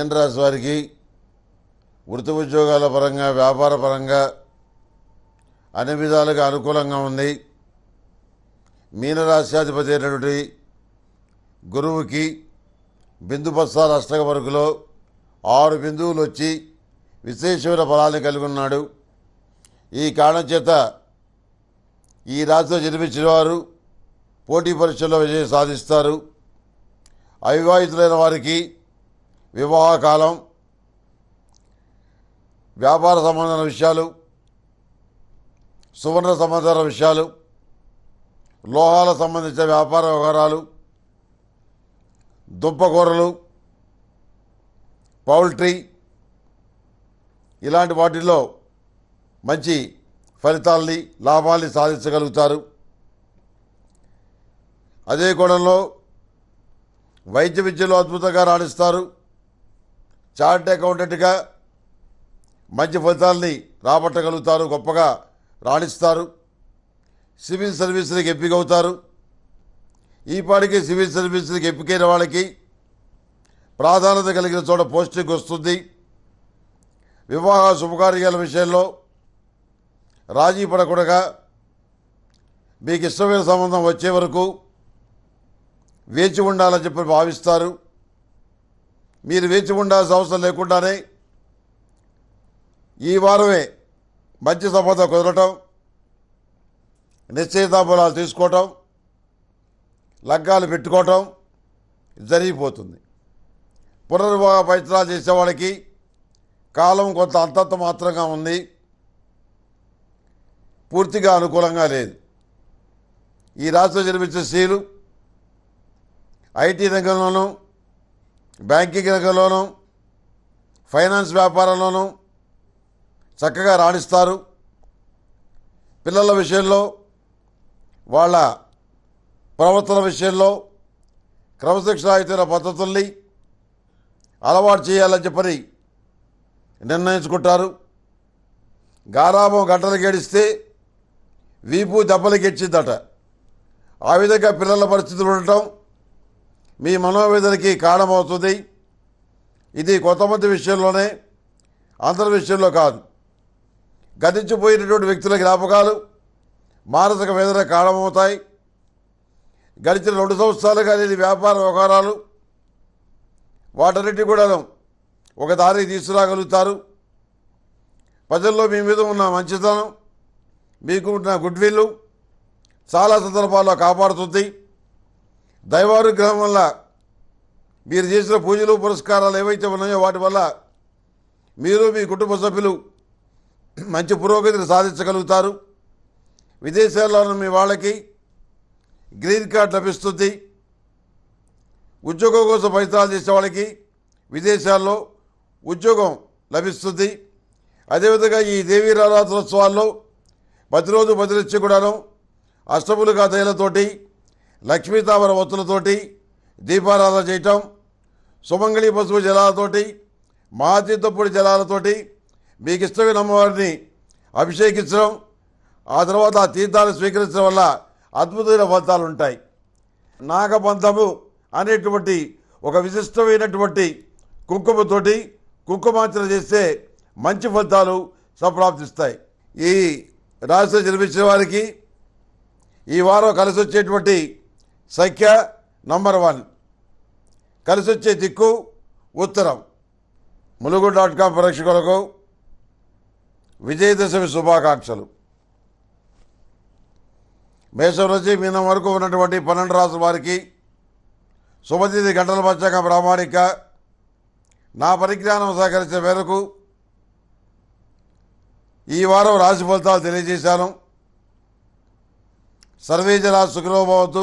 మీన వారికి వృత్తి ఉద్యోగాల పరంగా వ్యాపార పరంగా అన్ని విధాలుగా అనుకూలంగా ఉంది మీనరాశ్యాధిపతి అయినటువంటి గురువుకి బిందు అష్టక వరకులో ఆరు బిందువులు వచ్చి విశ్వేశ్వర ఫలాన్ని కలిగి ఉన్నాడు ఈ కారణం చేత ఈ రాశిలో జన్మించిన వారు పోటీ పరీక్షల్లో విజయం సాధిస్తారు అవివాహితులైన వారికి వివాహకాలం వ్యాపార సంబంధమైన విషయాలు సువర్ణ సంబంధాల విషయాలు లోహాల సంబంధించిన వ్యాపార వ్యవహారాలు దుంపకూరలు పౌల్ట్రీ ఇలాంటి వాటిల్లో మంచి ఫలితాల్ని లాభాల్ని సాధించగలుగుతారు అదే కోణంలో వైద్య విద్యలో అద్భుతంగా రాణిస్తారు చార్ట్ అకౌంటెంట్గా మంచి ఫలితాలని రాబట్టగలుగుతారు గొప్పగా రాణిస్తారు సివిల్ సర్వీసులకు ఎంపికవుతారు ఈపాటికి సివిల్ సర్వీసులకు ఎంపికైన వాళ్ళకి ప్రాధాన్యత కలిగిన చోట పోస్టింగ్ వస్తుంది వివాహ శుభకార్యాల విషయంలో రాజీ పడకుండా మీకు ఇష్టమైన సంబంధం వచ్చే వరకు వేచి ఉండాలని చెప్పి భావిస్తారు మీరు వేచి ఉండాల్సిన అవసరం లేకుండానే ఈ వారమే మంచి సభతో కుదరటం నిశ్చయితాబలాలు తీసుకోవటం లగ్గాలు పెట్టుకోవటం జరిగిపోతుంది పునర్భావ ప్రయత్నాలు చేసేవాళ్ళకి కాలం కొంత అంతత్వ మాత్రంగా ఉంది పూర్తిగా అనుకూలంగా లేదు ఈ రాష్ట్రం జన్మించిన స్త్రీలు ఐటీ రంగంలోనూ బ్యాంకింగ్ రంగంలోనూ ఫైనాన్స్ వ్యాపారంలోనూ చక్కగా రాణిస్తారు పిల్లల విషయంలో వాళ్ళ ప్రవర్తన విషయంలో అయితే పద్ధతుల్ని అలవాటు చేయాలని చెప్పని నిర్ణయించుకుంటారు గారాభం గంటలు గడిస్తే వీపు దెబ్బలు గెచ్చిందట ఆ విధంగా పిల్లల పరిస్థితులు ఉండటం మీ మనోవేదనకి కారణమవుతుంది ఇది కొంతమంది విషయంలోనే అందరి విషయంలో కాదు గతించిపోయినటువంటి వ్యక్తుల జ్ఞాపకాలు మానసిక వేదన కారణమవుతాయి గడిచిన రెండు సంవత్సరాలుగా లేని వ్యాపార వ్యవహారాలు వాటన్నిటి కూడా ఒక దారి తీసుకురాగలుగుతారు ప్రజల్లో మీ మీద ఉన్న మంచితనం మీకు ఉన్న గుడ్విల్లు చాలా సందర్భాల్లో కాపాడుతుంది దైవానుగ్రహం వల్ల మీరు చేసిన పూజలు పురస్కారాలు ఏవైతే ఉన్నాయో వాటి వల్ల మీరు మీ కుటుంబ సభ్యులు మంచి పురోగతిని సాధించగలుగుతారు విదేశాల్లో ఉన్న మీ వాళ్ళకి గ్రీన్ కార్డ్ లభిస్తుంది ఉద్యోగం కోసం ప్రయత్నాలు చేసే వాళ్ళకి విదేశాల్లో ఉద్యోగం లభిస్తుంది అదేవిధంగా ఈ దేవీ ఆరాధనోత్సవాల్లో ప్రతిరోజు బదిలిచ్చి కూడాను అష్టములుగా తైలతోటి లక్ష్మీతామర వత్తులతోటి దీపారాధన చేయటం సుమంగళి పసుపు జలాలతోటి మాతీతొప్పుడు జలాలతోటి మీకు ఇష్టమైన అమ్మవారిని అభిషేకించడం ఆ తర్వాత ఆ తీర్థాలు స్వీకరించడం వల్ల అద్భుతమైన ఫలితాలు ఉంటాయి నాగబంధము అనేటువంటి ఒక విశిష్టమైనటువంటి కుంకుమతోటి కుంకుమార్చన చేస్తే మంచి ఫలితాలు సప్రాప్తిస్తాయి ఈ రాశిలో జన్మించిన వారికి ఈ వారం కలిసి వచ్చేటువంటి సంఖ్య నంబర్ వన్ కలిసొచ్చే దిక్కు ఉత్తరం ములుగు డాట్ కామ్ ప్రేక్షకులకు విజయదశమి శుభాకాంక్షలు మేషం నుంచి మీన వరకు ఉన్నటువంటి పన్నెండు రాసుల వారికి శుభతిథి గంటల పంచాక ప్రామాణిక నా పరిజ్ఞానం సహకరించిన మేరకు ఈ వారం రాశి ఫలితాలు తెలియజేశాను సర్వేజ సర్వేజన సుఖలోభవతు